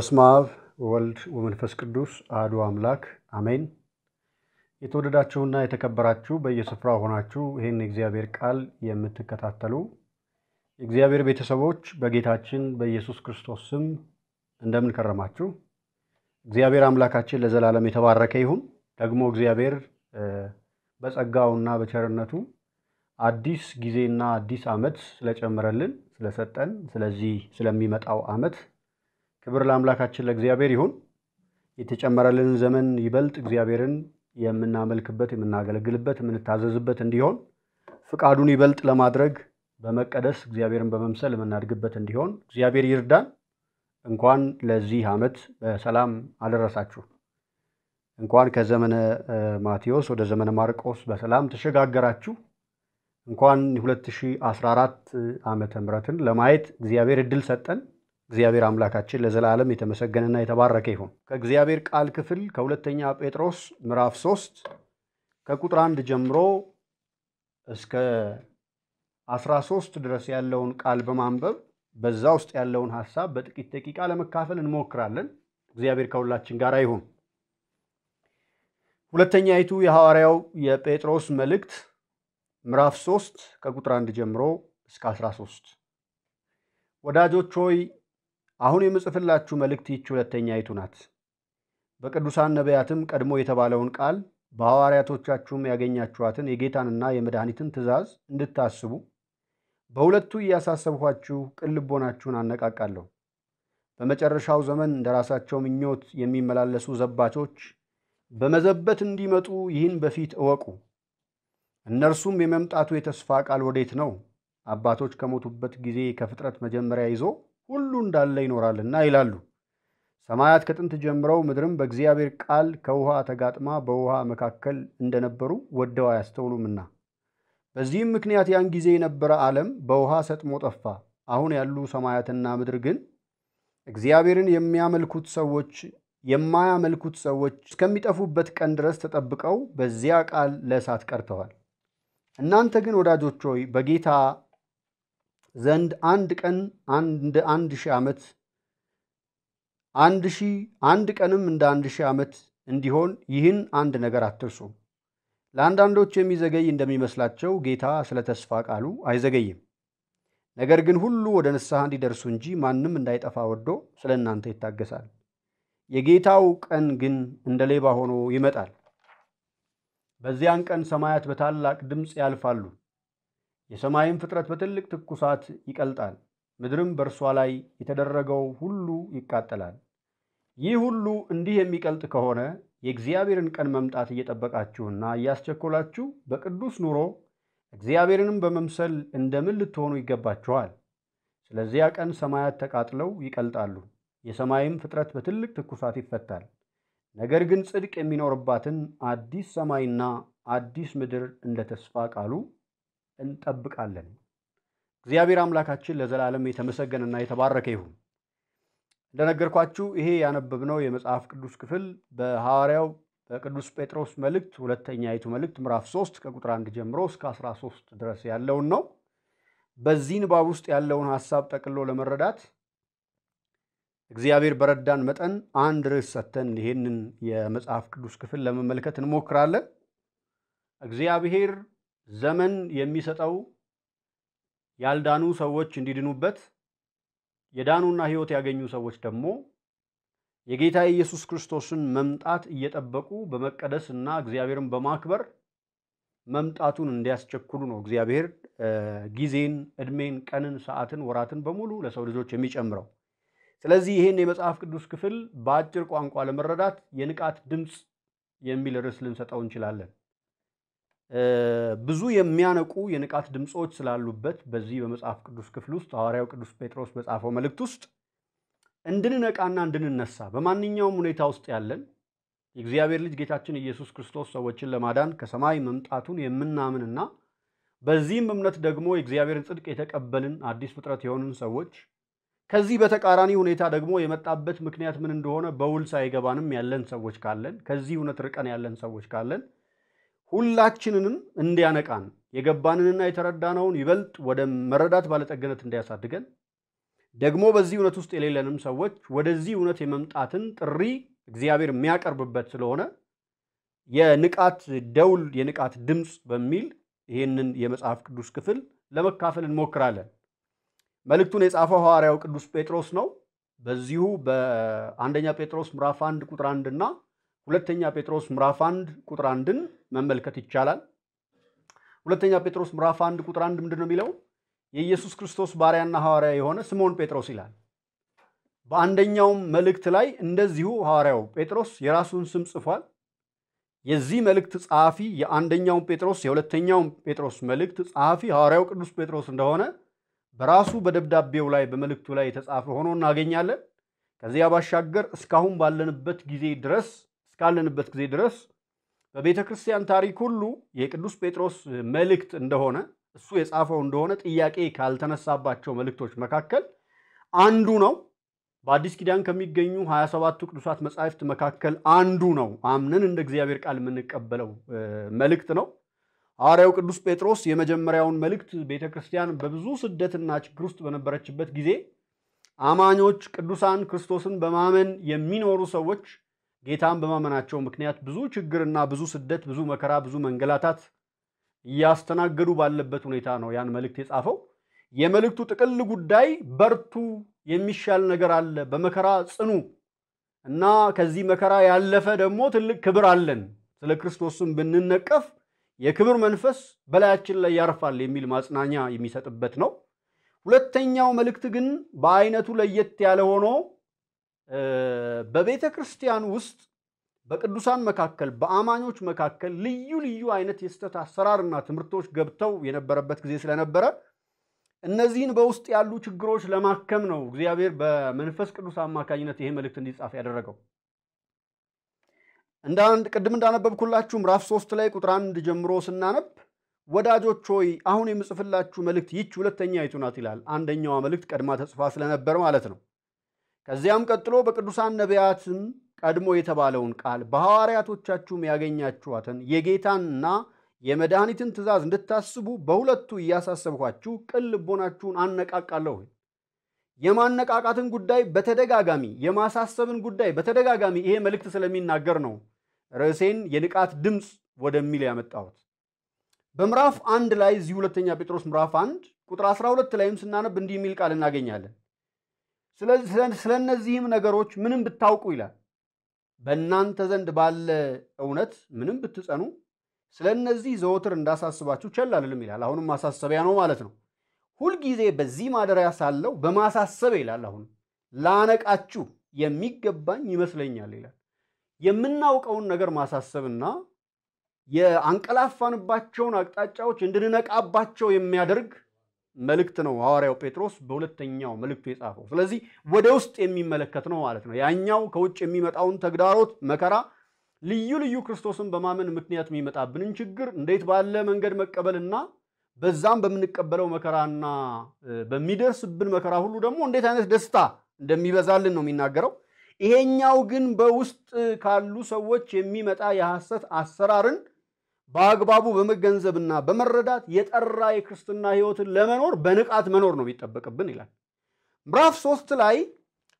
በስመ አብ ወልድ ወመንፈስ ቅዱስ አሐዱ አምላክ አሜን። የተወደዳችሁና የተከበራችሁ በየስፍራ ሆናችሁ ይህን የእግዚአብሔር ቃል የምትከታተሉ የእግዚአብሔር ቤተሰቦች በጌታችን በኢየሱስ ክርስቶስ ስም እንደምን ከረማችሁ? እግዚአብሔር አምላካችን ለዘላለም የተባረከ ይሁን። ደግሞ እግዚአብሔር በጸጋውና በቸርነቱ አዲስ ጊዜና አዲስ ዓመት ስለጨመረልን ስለሰጠን ስለዚህ ስለሚመጣው ዓመት ክብር ለአምላካችን ለእግዚአብሔር ይሁን። የተጨመረልን ዘመን ይበልጥ እግዚአብሔርን የምናመልክበት፣ የምናገለግልበት፣ የምንታዘዝበት እንዲሆን ፍቃዱን ይበልጥ ለማድረግ በመቀደስ እግዚአብሔርን በመምሰል የምናድግበት እንዲሆን እግዚአብሔር ይርዳን። እንኳን ለዚህ ዓመት በሰላም አደረሳችሁ። እንኳን ከዘመነ ማቴዎስ ወደ ዘመነ ማርቆስ በሰላም ተሸጋገራችሁ። እንኳን 2014 ዓመተ ምሕረትን ለማየት እግዚአብሔር እድል ሰጠን። እግዚአብሔር አምላካችን ለዘላለም የተመሰገነና የተባረከ ይሁን። ከእግዚአብሔር ቃል ክፍል ከሁለተኛ ጴጥሮስ ምዕራፍ ሶስት ከቁጥር አንድ ጀምሮ እስከ አስራ ሶስት ድረስ ያለውን ቃል በማንበብ በዛ ውስጥ ያለውን ሐሳብ በጥቂት ደቂቃ ለመካፈል እንሞክራለን። እግዚአብሔር ከሁላችን ጋር ይሁን። ሁለተኛይቱ የሐዋርያው የጴጥሮስ መልእክት ምዕራፍ 3 ከቁጥር 1 ጀምሮ እስከ 13 ወዳጆች ሆይ አሁን የምጽፍላችሁ መልእክት ይች ሁለተኛይቱ ናት። በቅዱሳን ነቢያትም ቀድሞ የተባለውን ቃል በሐዋርያቶቻችሁም ያገኛችኋትን የጌታንና የመድኃኒትን ትእዛዝ እንድታስቡ በሁለቱ እያሳሰብኋችሁ ቅን ልቦናችሁን አነቃቃለሁ። በመጨረሻው ዘመን እንደ ራሳቸው ምኞት የሚመላለሱ ዘባቾች በመዘበት እንዲመጡ ይህን በፊት እወቁ። እነርሱም የመምጣቱ የተስፋ ቃል ወዴት ነው? አባቶች ከሞቱበት ጊዜ ከፍጥረት መጀመሪያ ይዞ ሁሉ እንዳለ ይኖራልና ይላሉ። ሰማያት ከጥንት ጀምረው ምድርም በእግዚአብሔር ቃል ከውሃ ተጋጥማ በውሃ መካከል እንደነበሩ ወደው አያስተውሉምና በዚህም ምክንያት ያን ጊዜ የነበረ ዓለም በውሃ ሰጥሞ ጠፋ። አሁን ያሉ ሰማያትና ምድር ግን እግዚአብሔርን የሚያመልኩት ሰዎች የማያመልኩት ሰዎች እስከሚጠፉበት ቀን ድረስ ተጠብቀው በዚያ ቃል ለእሳት ቀርተዋል። እናንተ ግን ወዳጆች ሆይ በጌታ ዘንድ አንድ ቀን እንደ አንድ ሺህ ዓመት አንድ ሺህ አንድ ቀንም እንደ አንድ ሺህ ዓመት እንዲሆን ይህን አንድ ነገር አትርሱ። ለአንዳንዶች የሚዘገይ እንደሚመስላቸው ጌታ ስለ ተስፋ ቃሉ አይዘገይም። ነገር ግን ሁሉ ወደ ንስሐ እንዲደርሱ እንጂ ማንም እንዳይጠፋ ወዶ ስለ እናንተ ይታገሳል። የጌታው ቀን ግን እንደ ሌባ ሆኖ ይመጣል። በዚያን ቀን ሰማያት በታላቅ ድምፅ ያልፋሉ የሰማይም ፍጥረት በትልቅ ትኩሳት ይቀልጣል፣ ምድርም በእርሷ ላይ የተደረገው ሁሉ ይቃጠላል። ይህ ሁሉ እንዲህ የሚቀልጥ ከሆነ የእግዚአብሔርን ቀን መምጣት እየጠበቃችሁና እያስቸኮላችሁ በቅዱስ ኑሮ እግዚአብሔርንም በመምሰል እንደምን ልትሆኑ ይገባችኋል? ስለዚያ ቀን ሰማያት ተቃጥለው ይቀልጣሉ፣ የሰማይም ፍጥረት በትልቅ ትኩሳት ይፈታል። ነገር ግን ጽድቅ የሚኖርባትን አዲስ ሰማይና አዲስ ምድር እንደ ተስፋ ቃሉ እንጠብቃለን። እግዚአብሔር አምላካችን ለዘላለም የተመሰገነና የተባረከ ይሁን። እንደነገርኳችሁ ይሄ ያነበብነው የመጽሐፍ ቅዱስ ክፍል በሐዋርያው በቅዱስ ጴጥሮስ መልእክት ሁለተኛ ይቱ መልእክት ምዕራፍ 3 ከቁጥር 1 ጀምሮ እስከ 13 ድረስ ያለውን ነው። በዚህ ንባብ ውስጥ ያለውን ሐሳብ ጠቅሎ ለመረዳት እግዚአብሔር በረዳን መጠን አንድ ርዕስ ሰጥተን ይህንን የመጽሐፍ ቅዱስ ክፍል ለመመልከት እንሞክራለን። እግዚአብሔር ዘመን የሚሰጠው ያልዳኑ ሰዎች እንዲድኑበት፣ የዳኑና ሕይወት ያገኙ ሰዎች ደግሞ የጌታ ኢየሱስ ክርስቶስን መምጣት እየጠበቁ በመቀደስ እና እግዚአብሔርን በማክበር መምጣቱን እንዲያስቸኩሉ ነው። እግዚአብሔር ጊዜን፣ እድሜን ቀንን፣ ሰዓትን፣ ወራትን በሙሉ ለሰው ልጆች የሚጨምረው። ስለዚህ ይህን የመጽሐፍ ቅዱስ ክፍል በአጭር ቋንቋ ለመረዳት የንቃት ድምፅ የሚል ርዕስ ልንሰጠው እንችላለን። ብዙ የሚያነቁ የንቃት ድምፆች ስላሉበት በዚህ በመጽሐፍ ቅዱስ ክፍል ውስጥ ሐዋርያው ቅዱስ ጴጥሮስ በጻፈው መልእክት ውስጥ እንድንነቃና እንድንነሳ በማንኛውም ሁኔታ ውስጥ ያለን የእግዚአብሔር ልጅ ጌታችን ኢየሱስ ክርስቶስ ሰዎችን ለማዳን ከሰማይ መምጣቱን የምናምንና በዚህም እምነት ደግሞ የእግዚአብሔርን ጽድቅ የተቀበልን አዲስ ፍጥረት የሆንን ሰዎች ከዚህ በተቃራኒ ሁኔታ ደግሞ የመጣበት ምክንያት ምን እንደሆነ በውል ሳይገባንም ያለን ሰዎች ካለን ከዚህ እውነት ርቀን ያለን ሰዎች ካለን ሁላችንንም እንዲያነቃን የገባንንና የተረዳነውን ይበልጥ ወደ መረዳት ባለጠግነት እንዲያሳድገን ደግሞ በዚህ እውነት ውስጥ የሌለንም ሰዎች ወደዚህ እውነት የመምጣትን ጥሪ እግዚአብሔር የሚያቀርብበት ስለሆነ የንቃት ደውል፣ የንቃት ድምፅ በሚል ይህንን የመጽሐፍ ቅዱስ ክፍል ለመካፈል እንሞክራለን። መልእክቱን የጻፈው ሐዋርያው ቅዱስ ጴጥሮስ ነው። በዚሁ በአንደኛ ጴጥሮስ ምዕራፍ አንድ ቁጥር አንድና ሁለተኛ ጴጥሮስ ምዕራፍ 1 ቁጥር 1ን መመልከት ይቻላል። ሁለተኛ ጴጥሮስ ምዕራፍ 1 ቁጥር 1 ምንድን ነው የሚለው? የኢየሱስ ክርስቶስ ባሪያና ሐዋርያ የሆነ ስምዖን ጴጥሮስ ይላል። በአንደኛውም መልእክት ላይ እንደዚሁ ሐዋርያው ጴጥሮስ የራሱን ስም ጽፏል። የዚህ መልእክት ጸሐፊ የአንደኛው ጴጥሮስ የሁለተኛው ጴጥሮስ መልእክት ጸሐፊ ሐዋርያው ቅዱስ ጴጥሮስ እንደሆነ በራሱ በደብዳቤው ላይ በመልእክቱ ላይ የተጻፈ ሆኖ እናገኛለን። ከዚያ ባሻገር እስካሁን ባለንበት ጊዜ ድረስ እስካለንበት ጊዜ ድረስ በቤተ ክርስቲያን ታሪክ ሁሉ የቅዱስ ጴጥሮስ መልእክት እንደሆነ እሱ የጻፈው እንደሆነ ጥያቄ ካልተነሳባቸው መልእክቶች መካከል አንዱ ነው። በአዲስ ኪዳን ከሚገኙ 27ቱ ቅዱሳት መጻሕፍት መካከል አንዱ ነው። አምነን እንደ እግዚአብሔር ቃል የምንቀበለው መልእክት ነው። ሐዋርያው ቅዱስ ጴጥሮስ የመጀመሪያውን መልእክት ቤተ ክርስቲያን በብዙ ስደትና ችግር ውስጥ በነበረችበት ጊዜ አማኞች ቅዱሳን ክርስቶስን በማመን የሚኖሩ ሰዎች ጌታን በማመናቸው ምክንያት ብዙ ችግርና ብዙ ስደት፣ ብዙ መከራ፣ ብዙ መንገላታት እያስተናገዱ ባለበት ሁኔታ ነው ያን መልእክት የጻፈው። የመልእክቱ ጥቅል ጉዳይ በርቱ፣ የሚሻል ነገር አለ፣ በመከራ ጽኑ እና ከዚህ መከራ ያለፈ ደግሞ ትልቅ ክብር አለን፣ ስለ ክርስቶስም ብንነቀፍ የክብር መንፈስ በላያችን ላይ ያርፋል የሚል ማጽናኛ የሚሰጥበት ነው። ሁለተኛው መልእክት ግን በአይነቱ ለየት ያለ ሆኖ በቤተ ክርስቲያን ውስጥ በቅዱሳን መካከል በአማኞች መካከል ልዩ ልዩ አይነት የስህተት አሰራርና ትምህርቶች ገብተው የነበረበት ጊዜ ስለነበረ እነዚህን በውስጥ ያሉ ችግሮች ለማከም ነው እግዚአብሔር በመንፈስ ቅዱስ አማካኝነት ይሄ መልእክት እንዲጻፍ ያደረገው። ቅድም እንዳነበብኩላችሁ ምዕራፍ ሶስት ላይ ቁጥር አንድ ጀምሮ ስናነብ ወዳጆች ሆይ አሁን የምጽፍላችሁ መልእክት ይች ሁለተኛ ይቱ ናት ይላል። አንደኛዋ መልእክት ቀድማ ተጽፋ ስለነበር ማለት ነው። ከዚያም ቀጥሎ በቅዱሳን ነቢያትም ቀድሞ የተባለውን ቃል በሐዋርያቶቻችሁም ያገኛችኋትን የጌታንና የመድኃኒትን ትእዛዝ እንድታስቡ በሁለቱ እያሳሰብኋችሁ ቅን ልቦናችሁን አነቃቃለሁ። የማነቃቃትን ጉዳይ በተደጋጋሚ የማሳሰብን ጉዳይ በተደጋጋሚ ይሄ መልእክት ስለሚናገር ነው ርዕሴን የንቃት ድምፅ ወደሚል ያመጣሁት። በምዕራፍ አንድ ላይ እዚህ ሁለተኛ ጴጥሮስ ምዕራፍ አንድ ቁጥር 12 ላይም ስናነብ እንዲህ የሚል ቃል እናገኛለን። ስለ እነዚህም ነገሮች ምንም ብታውቁ ይላል በእናንተ ዘንድ ባለ እውነት ምንም ብትጸኑ ስለ እነዚህ ዘወትር እንዳሳስባችሁ ቸል አልልም ይላል። አሁንም ማሳሰቢያ ነው ማለት ነው። ሁልጊዜ በዚህ ማደሪያ ሳለው በማሳሰብ ይላል አሁን ላነቃችሁ የሚገባኝ ይመስለኛል ይላል። የምናውቀውን ነገር ማሳሰብና የአንቀላፋንባቸውን አቅጣጫዎች እንድንነቃባቸው የሚያደርግ መልእክት ነው ሐዋርያው ጴጥሮስ በሁለተኛው መልእክቱ የጻፈው። ስለዚህ ወደ ውስጥ የሚመለከት ነው ማለት ነው። ያኛው ከውጭ የሚመጣውን ተግዳሮት፣ መከራ፣ ልዩ ልዩ ክርስቶስን በማመን ምክንያት የሚመጣብንን ችግር እንዴት ባለ መንገድ መቀበልና በዛም በምንቀበለው መከራና በሚደርስብን መከራ ሁሉ ደግሞ እንዴት አይነት ደስታ እንደሚበዛልን ነው የሚናገረው። ይሄኛው ግን በውስጥ ካሉ ሰዎች የሚመጣ የሐሰት አሰራርን በአግባቡ በመገንዘብና በመረዳት የጠራ የክርስትና ህይወትን ለመኖር በንቃት መኖር ነው የሚጠበቅብን ይላል። ምዕራፍ ሶስት ላይ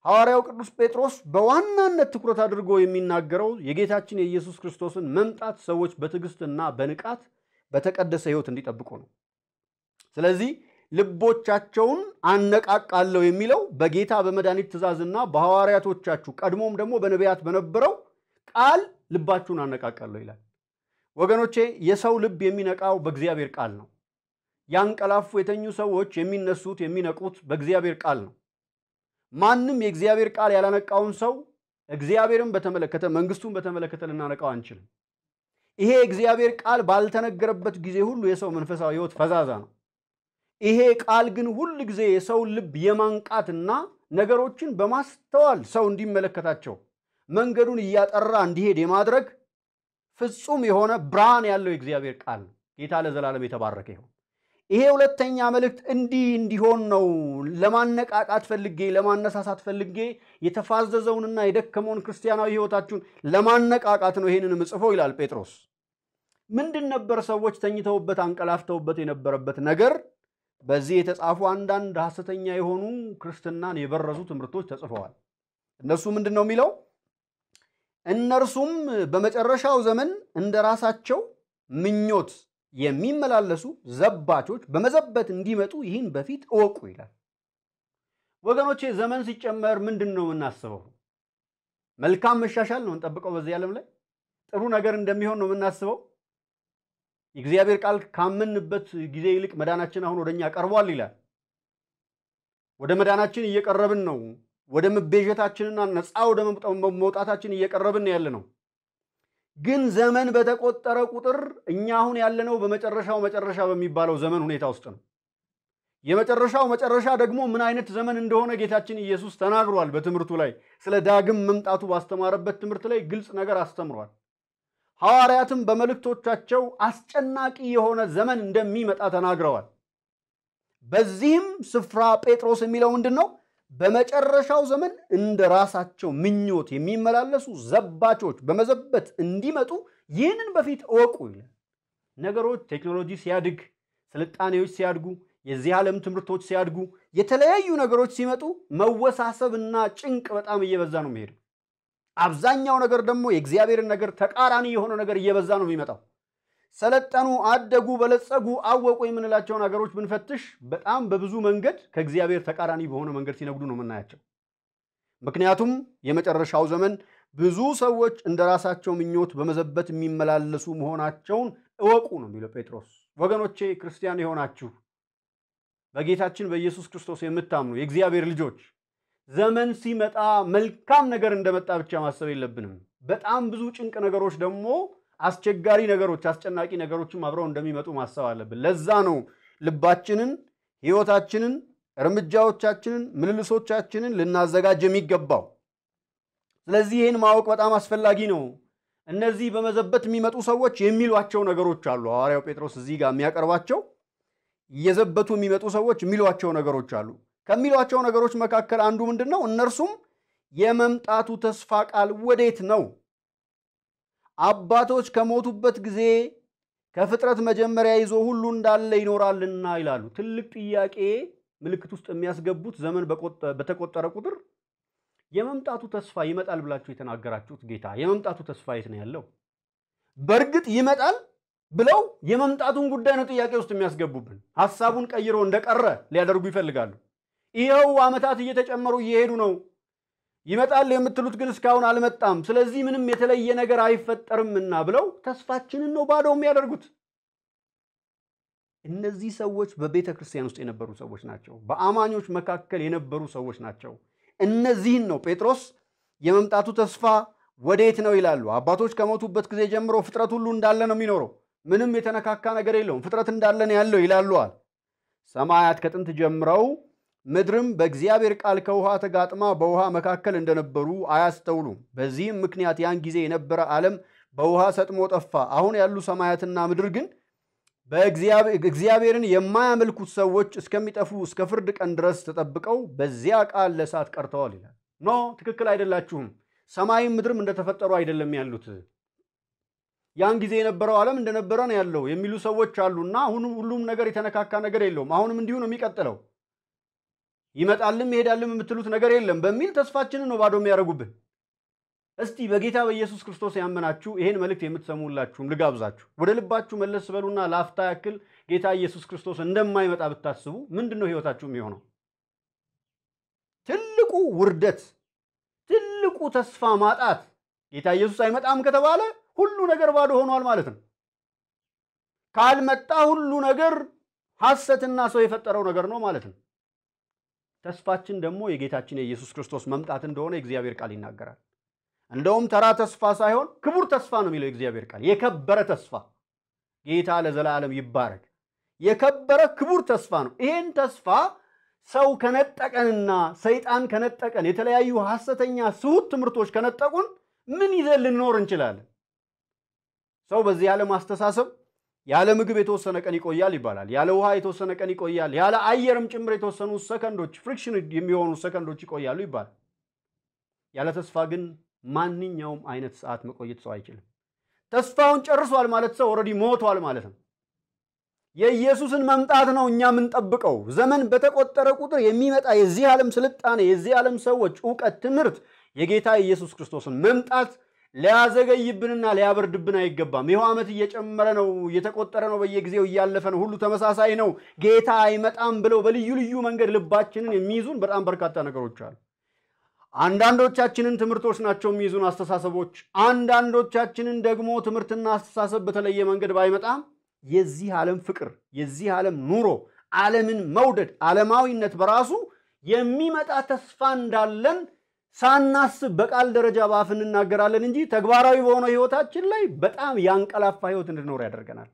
ሐዋርያው ቅዱስ ጴጥሮስ በዋናነት ትኩረት አድርጎ የሚናገረው የጌታችን የኢየሱስ ክርስቶስን መምጣት ሰዎች በትዕግስትና በንቃት በተቀደሰ ህይወት እንዲጠብቁ ነው። ስለዚህ ልቦቻቸውን አነቃቃለሁ የሚለው በጌታ በመድኃኒት ትእዛዝና በሐዋርያቶቻችሁ ቀድሞም ደግሞ በነቢያት በነበረው ቃል ልባችሁን አነቃቃለሁ ይላል። ወገኖቼ የሰው ልብ የሚነቃው በእግዚአብሔር ቃል ነው። ያንቀላፉ የተኙ ሰዎች የሚነሱት የሚነቁት በእግዚአብሔር ቃል ነው። ማንም የእግዚአብሔር ቃል ያላነቃውን ሰው እግዚአብሔርን በተመለከተ መንግስቱን በተመለከተ ልናነቃው አንችልም። ይሄ እግዚአብሔር ቃል ባልተነገረበት ጊዜ ሁሉ የሰው መንፈሳዊ ህይወት ፈዛዛ ነው። ይሄ ቃል ግን ሁል ጊዜ የሰው ልብ የማንቃትና ነገሮችን በማስተዋል ሰው እንዲመለከታቸው መንገዱን እያጠራ እንዲሄድ የማድረግ ፍጹም የሆነ ብርሃን ያለው የእግዚአብሔር ቃል ነው። ጌታ ለዘላለም የተባረከ ይሁን። ይሄ ሁለተኛ መልእክት እንዲህ እንዲሆን ነው ለማነቃቃት ፈልጌ ለማነሳሳት ፈልጌ የተፋዘዘውንና የደከመውን ክርስቲያናዊ ህይወታችሁን ለማነቃቃት ነው ይህንን ምጽፎ ይላል ጴጥሮስ። ምንድን ነበር ሰዎች ተኝተውበት አንቀላፍተውበት የነበረበት ነገር? በዚህ የተጻፉ አንዳንድ ሐሰተኛ የሆኑ ክርስትናን የበረዙ ትምህርቶች ተጽፈዋል። እነሱ ምንድን ነው የሚለው? እነርሱም በመጨረሻው ዘመን እንደ ራሳቸው ምኞት የሚመላለሱ ዘባቾች በመዘበት እንዲመጡ ይህን በፊት እወቁ ይላል። ወገኖቼ ዘመን ሲጨመር ምንድን ነው የምናስበው? መልካም መሻሻል ነው እንጠብቀው። በዚህ ዓለም ላይ ጥሩ ነገር እንደሚሆን ነው የምናስበው። የእግዚአብሔር ቃል ካመንበት ጊዜ ይልቅ መዳናችን አሁን ወደኛ ቀርቧል ይላል። ወደ መዳናችን እየቀረብን ነው። ወደ መቤዠታችንና ነፃ ወደ መውጣታችን እየቀረብን ያለ ነው። ግን ዘመን በተቆጠረ ቁጥር እኛ አሁን ያለነው በመጨረሻው መጨረሻ በሚባለው ዘመን ሁኔታ ውስጥ ነው። የመጨረሻው መጨረሻ ደግሞ ምን አይነት ዘመን እንደሆነ ጌታችን ኢየሱስ ተናግሯል። በትምህርቱ ላይ ስለ ዳግም መምጣቱ ባስተማረበት ትምህርት ላይ ግልጽ ነገር አስተምሯል። ሐዋርያትም በመልእክቶቻቸው አስጨናቂ የሆነ ዘመን እንደሚመጣ ተናግረዋል። በዚህም ስፍራ ጴጥሮስ የሚለው ምንድን ነው? በመጨረሻው ዘመን እንደ ራሳቸው ምኞት የሚመላለሱ ዘባቾች በመዘበት እንዲመጡ ይህንን በፊት እወቁ ይላል። ነገሮች ቴክኖሎጂ ሲያድግ፣ ስልጣኔዎች ሲያድጉ፣ የዚህ ዓለም ትምህርቶች ሲያድጉ፣ የተለያዩ ነገሮች ሲመጡ መወሳሰብና ጭንቅ በጣም እየበዛ ነው የሚሄደው። አብዛኛው ነገር ደግሞ የእግዚአብሔርን ነገር ተቃራኒ የሆነ ነገር እየበዛ ነው የሚመጣው። ሰለጠኑ፣ አደጉ፣ በለጸጉ፣ አወቁ የምንላቸውን ሀገሮች ብንፈትሽ በጣም በብዙ መንገድ ከእግዚአብሔር ተቃራኒ በሆነ መንገድ ሲነግዱ ነው የምናያቸው። ምክንያቱም የመጨረሻው ዘመን ብዙ ሰዎች እንደ ራሳቸው ምኞት በመዘበት የሚመላለሱ መሆናቸውን እወቁ ነው የሚለው ጴጥሮስ። ወገኖቼ ክርስቲያን የሆናችሁ በጌታችን በኢየሱስ ክርስቶስ የምታምኑ የእግዚአብሔር ልጆች ዘመን ሲመጣ መልካም ነገር እንደመጣ ብቻ ማሰብ የለብንም። በጣም ብዙ ጭንቅ ነገሮች ደግሞ አስቸጋሪ ነገሮች፣ አስጨናቂ ነገሮችም አብረው እንደሚመጡ ማሰብ አለብን። ለዛ ነው ልባችንን፣ ህይወታችንን፣ እርምጃዎቻችንን፣ ምልልሶቻችንን ልናዘጋጅ የሚገባው። ስለዚህ ይህን ማወቅ በጣም አስፈላጊ ነው። እነዚህ በመዘበት የሚመጡ ሰዎች የሚሏቸው ነገሮች አሉ። ሐዋርያው ጴጥሮስ እዚህ ጋር የሚያቀርባቸው እየዘበቱ የሚመጡ ሰዎች የሚሏቸው ነገሮች አሉ። ከሚሏቸው ነገሮች መካከል አንዱ ምንድን ነው? እነርሱም የመምጣቱ ተስፋ ቃል ወዴት ነው አባቶች ከሞቱበት ጊዜ ከፍጥረት መጀመሪያ ይዞ ሁሉ እንዳለ ይኖራልና ይላሉ። ትልቅ ጥያቄ ምልክት ውስጥ የሚያስገቡት ዘመን በተቆጠረ ቁጥር የመምጣቱ ተስፋ ይመጣል ብላችሁ የተናገራችሁት ጌታ የመምጣቱ ተስፋ የት ነው ያለው? በእርግጥ ይመጣል ብለው የመምጣቱን ጉዳይ ነው ጥያቄ ውስጥ የሚያስገቡብን። ሀሳቡን ቀይሮ እንደቀረ ሊያደርጉ ይፈልጋሉ። ይኸው ዓመታት እየተጨመሩ እየሄዱ ነው። ይመጣል የምትሉት ግን እስካሁን አልመጣም፣ ስለዚህ ምንም የተለየ ነገር አይፈጠርምና ብለው ተስፋችንን ነው ባዶ የሚያደርጉት። እነዚህ ሰዎች በቤተ ክርስቲያን ውስጥ የነበሩ ሰዎች ናቸው። በአማኞች መካከል የነበሩ ሰዎች ናቸው። እነዚህን ነው ጴጥሮስ የመምጣቱ ተስፋ ወዴት ነው ይላሉ። አባቶች ከሞቱበት ጊዜ ጀምሮ ፍጥረት ሁሉ እንዳለ ነው የሚኖረው። ምንም የተነካካ ነገር የለውም። ፍጥረት እንዳለ ነው ያለው ይላሉዋል። ሰማያት ከጥንት ጀምረው ምድርም በእግዚአብሔር ቃል ከውሃ ተጋጥማ በውሃ መካከል እንደነበሩ አያስተውሉም። በዚህም ምክንያት ያን ጊዜ የነበረ ዓለም በውሃ ሰጥሞ ጠፋ። አሁን ያሉ ሰማያትና ምድር ግን እግዚአብሔርን የማያመልኩት ሰዎች እስከሚጠፉ እስከ ፍርድ ቀን ድረስ ተጠብቀው በዚያ ቃል ለእሳት ቀርተዋል ይላል። ኖ ትክክል አይደላችሁም። ሰማይም ምድርም እንደተፈጠሩ አይደለም ያሉት። ያን ጊዜ የነበረው ዓለም እንደነበረ ነው ያለው የሚሉ ሰዎች አሉና አሁን ሁሉም ነገር የተነካካ ነገር የለውም። አሁንም እንዲሁ ነው የሚቀጥለው። ይመጣልም ይሄዳልም የምትሉት ነገር የለም በሚል ተስፋችንን ነው ባዶ የሚያደርጉብን። እስቲ በጌታ በኢየሱስ ክርስቶስ ያመናችሁ ይሄን መልእክት የምትሰሙላችሁም ልጋብዛችሁ ወደ ልባችሁ መለስ በሉና ለአፍታ ያክል ጌታ ኢየሱስ ክርስቶስ እንደማይመጣ ብታስቡ ምንድን ነው ህይወታችሁ የሚሆነው? ትልቁ ውርደት፣ ትልቁ ተስፋ ማጣት ጌታ ኢየሱስ አይመጣም ከተባለ ሁሉ ነገር ባዶ ሆኗል ማለት ነው። ካልመጣ ሁሉ ነገር ሐሰትና ሰው የፈጠረው ነገር ነው ማለት ነው። ተስፋችን ደግሞ የጌታችን የኢየሱስ ክርስቶስ መምጣት እንደሆነ የእግዚአብሔር ቃል ይናገራል። እንደውም ተራ ተስፋ ሳይሆን ክቡር ተስፋ ነው የሚለው የእግዚአብሔር ቃል፣ የከበረ ተስፋ። ጌታ ለዘላለም ይባረክ። የከበረ ክቡር ተስፋ ነው። ይህን ተስፋ ሰው ከነጠቀንና ሰይጣን ከነጠቀን፣ የተለያዩ ሐሰተኛ ስሁት ትምህርቶች ከነጠቁን ምን ይዘን ልንኖር እንችላለን? ሰው በዚህ ዓለም አስተሳሰብ ያለ ምግብ የተወሰነ ቀን ይቆያል ይባላል። ያለ ውሃ የተወሰነ ቀን ይቆያል። ያለ አየርም ጭምር የተወሰኑ ሰከንዶች ፍሪክሽን የሚሆኑ ሰከንዶች ይቆያሉ ይባላል። ያለ ተስፋ ግን ማንኛውም አይነት ሰዓት መቆየት ሰው አይችልም። ተስፋውን ጨርሷል ማለት ሰው ኦልሬዲ ሞቷል ማለት ነው። የኢየሱስን መምጣት ነው እኛ የምንጠብቀው። ዘመን በተቆጠረ ቁጥር የሚመጣ የዚህ ዓለም ስልጣኔ፣ የዚህ ዓለም ሰዎች እውቀት፣ ትምህርት የጌታ ኢየሱስ ክርስቶስን መምጣት ሊያዘገይብንና ሊያበርድብን አይገባም። ይኸው ዓመት እየጨመረ ነው፣ እየተቆጠረ ነው፣ በየጊዜው እያለፈ ነው፣ ሁሉ ተመሳሳይ ነው፣ ጌታ አይመጣም ብለው በልዩ ልዩ መንገድ ልባችንን የሚይዙን በጣም በርካታ ነገሮች አሉ። አንዳንዶቻችንን ትምህርቶች ናቸው የሚይዙን አስተሳሰቦች፣ አንዳንዶቻችንን ደግሞ ትምህርትና አስተሳሰብ በተለየ መንገድ ባይመጣም የዚህ ዓለም ፍቅር፣ የዚህ ዓለም ኑሮ፣ ዓለምን መውደድ፣ ዓለማዊነት በራሱ የሚመጣ ተስፋ እንዳለን ሳናስብ በቃል ደረጃ በአፍ እንናገራለን እንጂ ተግባራዊ በሆነው ህይወታችን ላይ በጣም ያንቀላፋ ህይወት እንድኖር ያደርገናል።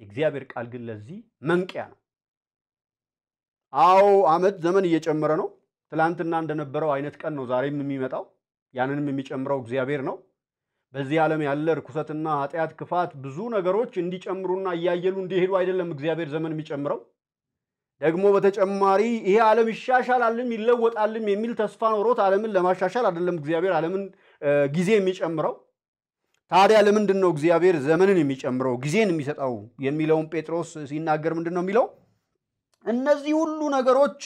የእግዚአብሔር ቃል ግን ለዚህ መንቅያ ነው። አዎ አመት ዘመን እየጨመረ ነው። ትላንትና እንደነበረው አይነት ቀን ነው ዛሬም የሚመጣው። ያንንም የሚጨምረው እግዚአብሔር ነው። በዚህ ዓለም ያለ እርኩሰትና ኃጢአት፣ ክፋት፣ ብዙ ነገሮች እንዲጨምሩና እያየሉ እንዲሄዱ አይደለም እግዚአብሔር ዘመን የሚጨምረው። ደግሞ በተጨማሪ ይሄ ዓለም ይሻሻላልም ይለወጣልም የሚል ተስፋ ኖሮት ዓለምን ለማሻሻል አይደለም እግዚአብሔር ዓለምን ጊዜ የሚጨምረው። ታዲያ ለምንድን ነው እግዚአብሔር ዘመንን የሚጨምረው ጊዜን የሚሰጠው የሚለውን ጴጥሮስ ሲናገር ምንድን ነው የሚለው? እነዚህ ሁሉ ነገሮች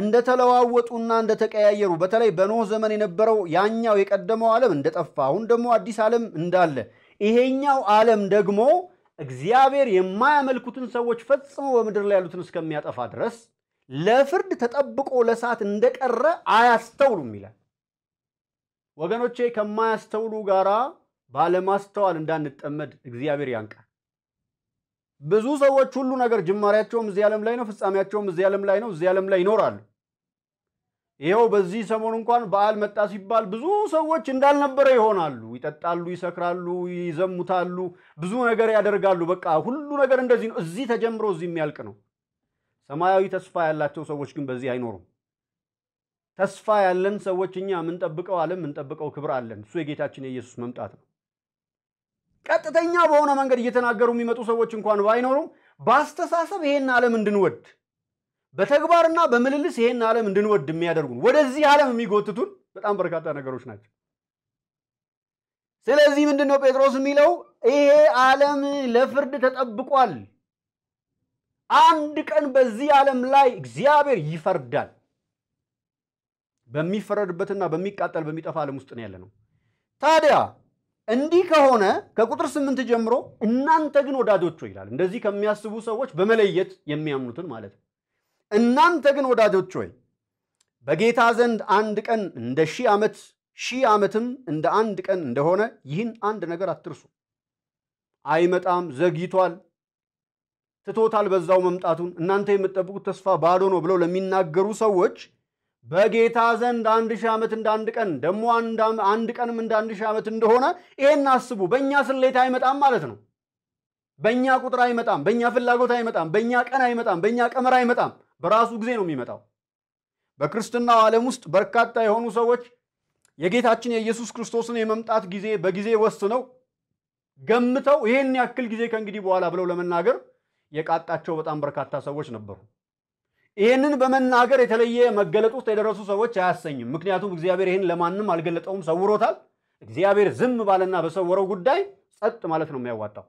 እንደተለዋወጡና እንደተቀያየሩ በተለይ በኖህ ዘመን የነበረው ያኛው የቀደመው ዓለም እንደጠፋ አሁን ደግሞ አዲስ ዓለም እንዳለ ይሄኛው ዓለም ደግሞ እግዚአብሔር የማያመልኩትን ሰዎች ፈጽሞ በምድር ላይ ያሉትን እስከሚያጠፋ ድረስ ለፍርድ ተጠብቆ ለሰዓት እንደቀረ አያስተውሉም ይላል። ወገኖቼ ከማያስተውሉ ጋራ ባለማስተዋል እንዳንጠመድ እግዚአብሔር ያንቃል። ብዙ ሰዎች ሁሉ ነገር ጅማሬያቸውም እዚህ ዓለም ላይ ነው፣ ፍጻሜያቸውም እዚህ ዓለም ላይ ነው፣ እዚህ ዓለም ላይ ይኖራሉ። ይኸው በዚህ ሰሞን እንኳን በዓል መጣ ሲባል ብዙ ሰዎች እንዳልነበረ ይሆናሉ። ይጠጣሉ፣ ይሰክራሉ፣ ይዘሙታሉ፣ ብዙ ነገር ያደርጋሉ። በቃ ሁሉ ነገር እንደዚህ ነው። እዚህ ተጀምሮ እዚህ የሚያልቅ ነው። ሰማያዊ ተስፋ ያላቸው ሰዎች ግን በዚህ አይኖሩም። ተስፋ ያለን ሰዎች እኛ የምንጠብቀው ዓለም የምንጠብቀው ክብር አለን። እሱ የጌታችን የኢየሱስ መምጣት ነው። ቀጥተኛ በሆነ መንገድ እየተናገሩ የሚመጡ ሰዎች እንኳን ባይኖሩም በአስተሳሰብ ይሄን ዓለም እንድንወድ በተግባርና በምልልስ ይሄን ዓለም እንድንወድ የሚያደርጉን ወደዚህ ዓለም የሚጎትቱን በጣም በርካታ ነገሮች ናቸው። ስለዚህ ምንድን ነው ጴጥሮስ የሚለው? ይሄ ዓለም ለፍርድ ተጠብቋል። አንድ ቀን በዚህ ዓለም ላይ እግዚአብሔር ይፈርዳል። በሚፈረድበትና በሚቃጠል በሚጠፋ ዓለም ውስጥ ነው ያለ ነው። ታዲያ እንዲህ ከሆነ ከቁጥር ስምንት ጀምሮ እናንተ ግን ወዳጆች ይላል። እንደዚህ ከሚያስቡ ሰዎች በመለየት የሚያምኑትን ማለት ነው እናንተ ግን ወዳጆች ሆይ በጌታ ዘንድ አንድ ቀን እንደ ሺህ ዓመት ሺህ ዓመትም እንደ አንድ ቀን እንደሆነ ይህን አንድ ነገር አትርሱ። አይመጣም፣ ዘግይቷል፣ ትቶታል በዛው መምጣቱን እናንተ የምትጠብቁት ተስፋ ባዶ ነው ብለው ለሚናገሩ ሰዎች በጌታ ዘንድ አንድ ሺህ ዓመት እንደ አንድ ቀን ደግሞ አንድ ቀንም እንደ አንድ ሺህ ዓመት እንደሆነ ይሄን አስቡ። በእኛ ስሌት አይመጣም ማለት ነው። በእኛ ቁጥር አይመጣም፣ በእኛ ፍላጎት አይመጣም፣ በእኛ ቀን አይመጣም፣ በእኛ ቀመር አይመጣም። በራሱ ጊዜ ነው የሚመጣው። በክርስትናው ዓለም ውስጥ በርካታ የሆኑ ሰዎች የጌታችን የኢየሱስ ክርስቶስን የመምጣት ጊዜ በጊዜ ወስነው ገምተው ይህን ያክል ጊዜ ከእንግዲህ በኋላ ብለው ለመናገር የቃጣቸው በጣም በርካታ ሰዎች ነበሩ። ይህንን በመናገር የተለየ መገለጥ ውስጥ የደረሱ ሰዎች አያሰኝም። ምክንያቱም እግዚአብሔር ይህን ለማንም አልገለጠውም፣ ሰውሮታል። እግዚአብሔር ዝም ባለና በሰወረው ጉዳይ ጸጥ ማለት ነው የሚያዋጣው።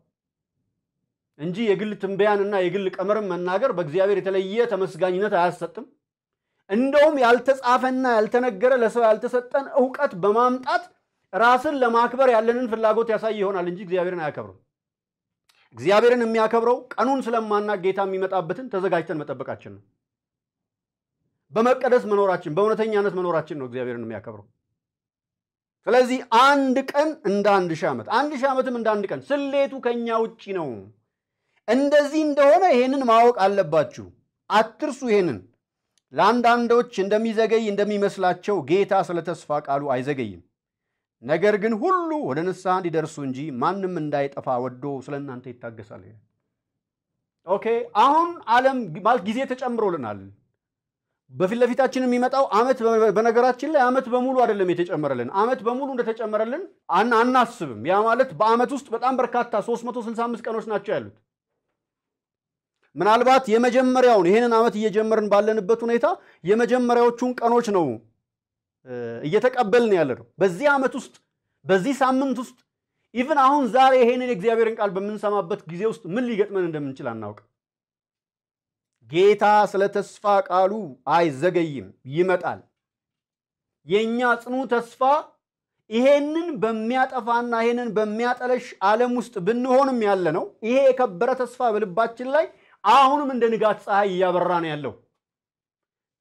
እንጂ የግል ትንበያንና የግል ቀመርን መናገር በእግዚአብሔር የተለየ ተመስጋኝነት አያሰጥም። እንደውም ያልተጻፈና ያልተነገረ ለሰው ያልተሰጠን እውቀት በማምጣት ራስን ለማክበር ያለንን ፍላጎት ያሳይ ይሆናል እንጂ እግዚአብሔርን አያከብርም። እግዚአብሔርን የሚያከብረው ቀኑን ስለማና ጌታ የሚመጣበትን ተዘጋጅተን መጠበቃችን ነው። በመቀደስ መኖራችን፣ በእውነተኛነት መኖራችን ነው እግዚአብሔርን የሚያከብረው። ስለዚህ አንድ ቀን እንደ አንድ ሺህ ዓመት፣ አንድ ሺህ ዓመትም እንደ አንድ ቀን፣ ስሌቱ ከኛ ውጭ ነው። እንደዚህ እንደሆነ ይሄንን ማወቅ አለባችሁ። አትርሱ ይሄንን። ለአንዳንዶች እንደሚዘገይ እንደሚመስላቸው ጌታ ስለ ተስፋ ቃሉ አይዘገይም። ነገር ግን ሁሉ ወደ ንስሐ እንዲደርሱ እንጂ ማንም እንዳይጠፋ ወዶ ስለ እናንተ ይታገሳል። ኦኬ አሁን ዓለም ማለት ጊዜ ተጨምሮልናል። በፊት ለፊታችን የሚመጣው ዓመት በነገራችን ላይ ዓመት በሙሉ አይደለም የተጨመረልን። ዓመት በሙሉ እንደተጨመረልን አናስብም። ያ ማለት በዓመት ውስጥ በጣም በርካታ 365 ቀኖች ናቸው ያሉት። ምናልባት የመጀመሪያውን ይህንን ዓመት እየጀመርን ባለንበት ሁኔታ የመጀመሪያዎቹን ቀኖች ነው እየተቀበልን ያለ ነው። በዚህ ዓመት ውስጥ በዚህ ሳምንት ውስጥ ኢቭን አሁን ዛሬ ይሄንን የእግዚአብሔርን ቃል በምንሰማበት ጊዜ ውስጥ ምን ሊገጥመን እንደምንችል አናውቅም። ጌታ ስለ ተስፋ ቃሉ አይዘገይም፣ ይመጣል። የእኛ ጽኑ ተስፋ ይሄንን በሚያጠፋና ይሄንን በሚያጠለሽ ዓለም ውስጥ ብንሆንም ያለ ነው። ይሄ የከበረ ተስፋ በልባችን ላይ አሁንም እንደ ንጋት ፀሐይ እያበራ ነው ያለው።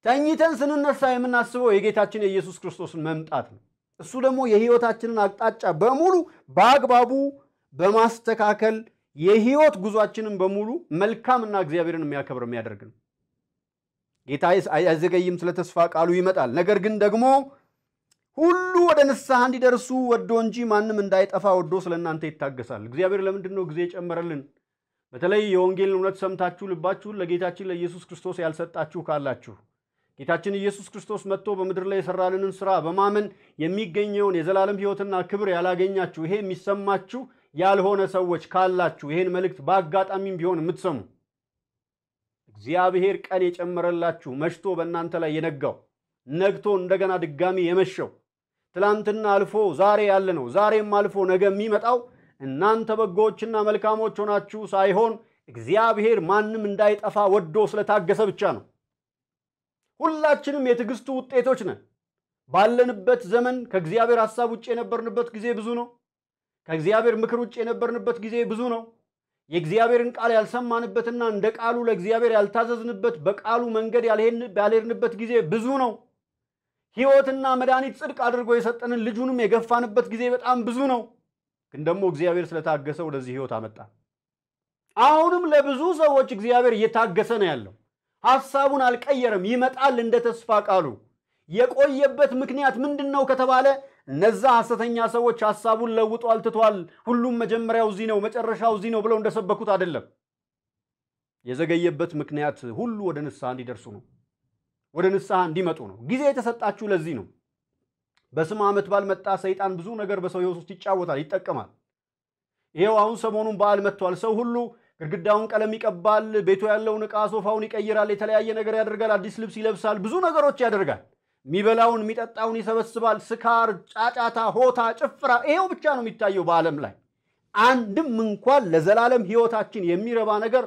ተኝተን ስንነሳ የምናስበው የጌታችን የኢየሱስ ክርስቶስን መምጣት ነው። እሱ ደግሞ የህይወታችንን አቅጣጫ በሙሉ በአግባቡ በማስተካከል የህይወት ጉዟችንን በሙሉ መልካምና እግዚአብሔርን የሚያከብር የሚያደርግ ነው። ጌታ አይዘገይም፣ ስለ ተስፋ ቃሉ ይመጣል። ነገር ግን ደግሞ ሁሉ ወደ ንስሐ እንዲደርሱ ወዶ እንጂ ማንም እንዳይጠፋ ወዶ ስለ እናንተ ይታገሳል። እግዚአብሔር ለምንድን ነው ጊዜ የጨመረልን? በተለይ የወንጌልን እውነት ሰምታችሁ ልባችሁን ለጌታችን ለኢየሱስ ክርስቶስ ያልሰጣችሁ ካላችሁ ጌታችን ኢየሱስ ክርስቶስ መጥቶ በምድር ላይ የሰራልንን ስራ በማመን የሚገኘውን የዘላለም ሕይወትና ክብር ያላገኛችሁ ይሄ የሚሰማችሁ ያልሆነ ሰዎች ካላችሁ ይሄን መልእክት በአጋጣሚም ቢሆን የምትሰሙ እግዚአብሔር ቀን የጨመረላችሁ መሽቶ በእናንተ ላይ የነጋው ነግቶ እንደገና ድጋሚ የመሸው ትላንትና አልፎ ዛሬ ያለ ነው። ዛሬም አልፎ ነገ የሚመጣው እናንተ በጎዎችና መልካሞች ሆናችሁ ሳይሆን እግዚአብሔር ማንም እንዳይጠፋ ወዶ ስለታገሰ ብቻ ነው። ሁላችንም የትዕግስቱ ውጤቶች ነን። ባለንበት ዘመን ከእግዚአብሔር ሐሳብ ውጭ የነበርንበት ጊዜ ብዙ ነው። ከእግዚአብሔር ምክር ውጭ የነበርንበት ጊዜ ብዙ ነው። የእግዚአብሔርን ቃል ያልሰማንበትና እንደ ቃሉ ለእግዚአብሔር ያልታዘዝንበት በቃሉ መንገድ ያልሄድንበት ጊዜ ብዙ ነው። ሕይወትና መድኃኒት ጽድቅ አድርጎ የሰጠንን ልጁንም የገፋንበት ጊዜ በጣም ብዙ ነው። ግን ደግሞ እግዚአብሔር ስለታገሰ ወደዚህ ህይወት አመጣ። አሁንም ለብዙ ሰዎች እግዚአብሔር እየታገሰ ነው ያለው። ሐሳቡን አልቀየረም። ይመጣል እንደ ተስፋ ቃሉ። የቆየበት ምክንያት ምንድን ነው ከተባለ እነዛ ሐሰተኛ ሰዎች ሐሳቡን ለውጦ አልትቷል። ሁሉም መጀመሪያው እዚህ ነው፣ መጨረሻው እዚህ ነው ብለው እንደሰበኩት አይደለም። የዘገየበት ምክንያት ሁሉ ወደ ንስሐ እንዲደርሱ ነው፣ ወደ ንስሐ እንዲመጡ ነው። ጊዜ የተሰጣችሁ ለዚህ ነው። በስም ዓመት በዓል መጣ። ሰይጣን ብዙ ነገር በሰው ህይወት ውስጥ ይጫወታል፣ ይጠቀማል። ይሄው አሁን ሰሞኑን በዓል መጥቷል። ሰው ሁሉ ግድግዳውን ቀለም ይቀባል፣ ቤቱ ያለውን ዕቃ ሶፋውን ይቀይራል፣ የተለያየ ነገር ያደርጋል፣ አዲስ ልብስ ይለብሳል፣ ብዙ ነገሮች ያደርጋል። የሚበላውን የሚጠጣውን ይሰበስባል። ስካር፣ ጫጫታ፣ ሆታ፣ ጭፍራ ይሄው ብቻ ነው የሚታየው በዓለም ላይ። አንድም እንኳን ለዘላለም ህይወታችን የሚረባ ነገር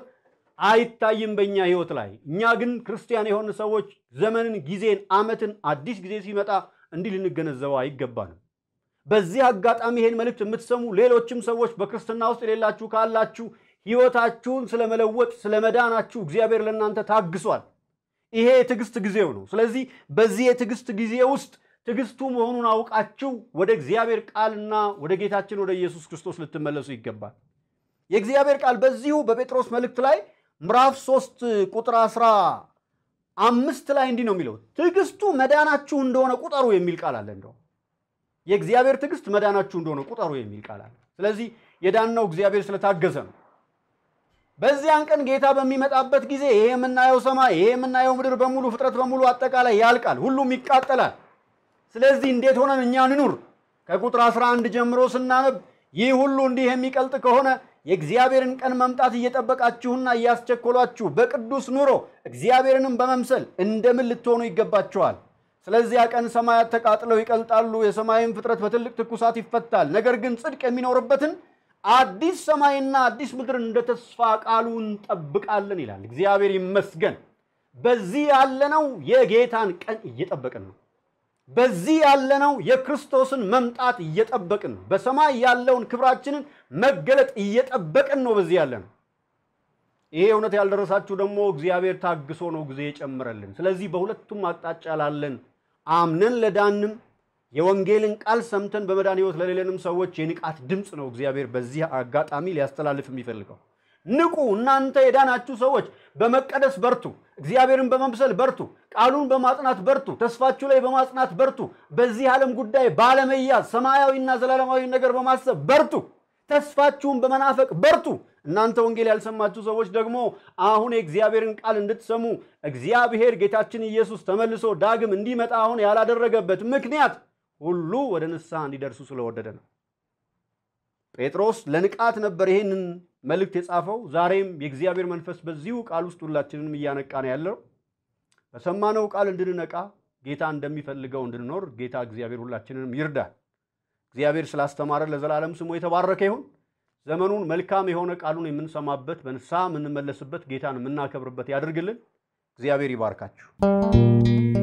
አይታይም በእኛ ህይወት ላይ። እኛ ግን ክርስቲያን የሆኑ ሰዎች ዘመንን፣ ጊዜን፣ ዓመትን አዲስ ጊዜ ሲመጣ እንዲህ ልንገነዘበው አይገባንም። በዚህ አጋጣሚ ይሄን መልእክት የምትሰሙ ሌሎችም ሰዎች በክርስትና ውስጥ የሌላችሁ ካላችሁ ህይወታችሁን ስለመለወጥ ስለመዳናችሁ እግዚአብሔር ለእናንተ ታግሷል። ይሄ የትዕግስት ጊዜው ነው። ስለዚህ በዚህ የትዕግስት ጊዜ ውስጥ ትዕግስቱ መሆኑን አውቃችሁ ወደ እግዚአብሔር ቃልና ወደ ጌታችን ወደ ኢየሱስ ክርስቶስ ልትመለሱ ይገባል። የእግዚአብሔር ቃል በዚሁ በጴጥሮስ መልእክት ላይ ምዕራፍ 3 ቁጥር 10 አምስት ላይ እንዲህ ነው የሚለው ትዕግስቱ መዳናችሁ እንደሆነ ቁጠሩ የሚል ቃል አለ። እንደው የእግዚአብሔር ትዕግስት መዳናችሁ እንደሆነ ቁጠሩ የሚል ቃል አለ። ስለዚህ የዳነው እግዚአብሔር ስለታገሰ ነው። በዚያን ቀን ጌታ በሚመጣበት ጊዜ ይሄ የምናየው ሰማይ፣ ይሄ የምናየው ምድር በሙሉ ፍጥረት በሙሉ አጠቃላይ ያልቃል፣ ሁሉም ይቃጠላል። ስለዚህ እንዴት ሆነን እኛ እንኑር? ከቁጥር 11 ጀምሮ ስናነብ ይህ ሁሉ እንዲህ የሚቀልጥ ከሆነ የእግዚአብሔርን ቀን መምጣት እየጠበቃችሁና እያስቸኮሏችሁ በቅዱስ ኑሮ እግዚአብሔርንም በመምሰል እንደምን ልትሆኑ ይገባችኋል? ስለዚያ ቀን ሰማያት ተቃጥለው ይቀልጣሉ፣ የሰማይን ፍጥረት በትልቅ ትኩሳት ይፈታል። ነገር ግን ጽድቅ የሚኖርበትን አዲስ ሰማይና አዲስ ምድር እንደ ተስፋ ቃሉ እንጠብቃለን ይላል። እግዚአብሔር ይመስገን። በዚህ ያለነው የጌታን ቀን እየጠበቅን ነው። በዚህ ያለነው የክርስቶስን መምጣት እየጠበቅን በሰማይ ያለውን ክብራችንን መገለጥ እየጠበቅን ነው። በዚህ ያለነው ይሄ እውነት ያልደረሳችሁ ደግሞ እግዚአብሔር ታግሶ ነው ጊዜ የጨምረልን። ስለዚህ በሁለቱም አቅጣጫ ላለን አምነን ለዳንም የወንጌልን ቃል ሰምተን በመዳን ህይወት ለሌለንም ሰዎች የንቃት ድምፅ ነው እግዚአብሔር በዚህ አጋጣሚ ሊያስተላልፍ የሚፈልገው። ንቁ፣ እናንተ የዳናችሁ ሰዎች በመቀደስ በርቱ፣ እግዚአብሔርን በመምሰል በርቱ፣ ቃሉን በማጽናት በርቱ፣ ተስፋችሁ ላይ በማጽናት በርቱ፣ በዚህ ዓለም ጉዳይ ባለመያዝ ሰማያዊና ዘላለማዊ ነገር በማሰብ በርቱ፣ ተስፋችሁን በመናፈቅ በርቱ። እናንተ ወንጌል ያልሰማችሁ ሰዎች ደግሞ አሁን የእግዚአብሔርን ቃል እንድትሰሙ እግዚአብሔር ጌታችን ኢየሱስ ተመልሶ ዳግም እንዲመጣ አሁን ያላደረገበት ምክንያት ሁሉ ወደ ንስሐ እንዲደርሱ ስለወደደ ነው። ጴጥሮስ ለንቃት ነበር ይህንን መልእክት የጻፈው። ዛሬም የእግዚአብሔር መንፈስ በዚሁ ቃል ውስጥ ሁላችንንም እያነቃ ነው ያለው። በሰማነው ቃል እንድንነቃ ጌታ እንደሚፈልገው እንድንኖር ጌታ እግዚአብሔር ሁላችንንም ይርዳል። እግዚአብሔር ስላስተማረ ለዘላለም ስሙ የተባረከ ይሁን። ዘመኑን መልካም የሆነ ቃሉን የምንሰማበት በንስሐ የምንመለስበት ጌታን የምናከብርበት ያድርግልን። እግዚአብሔር ይባርካችሁ።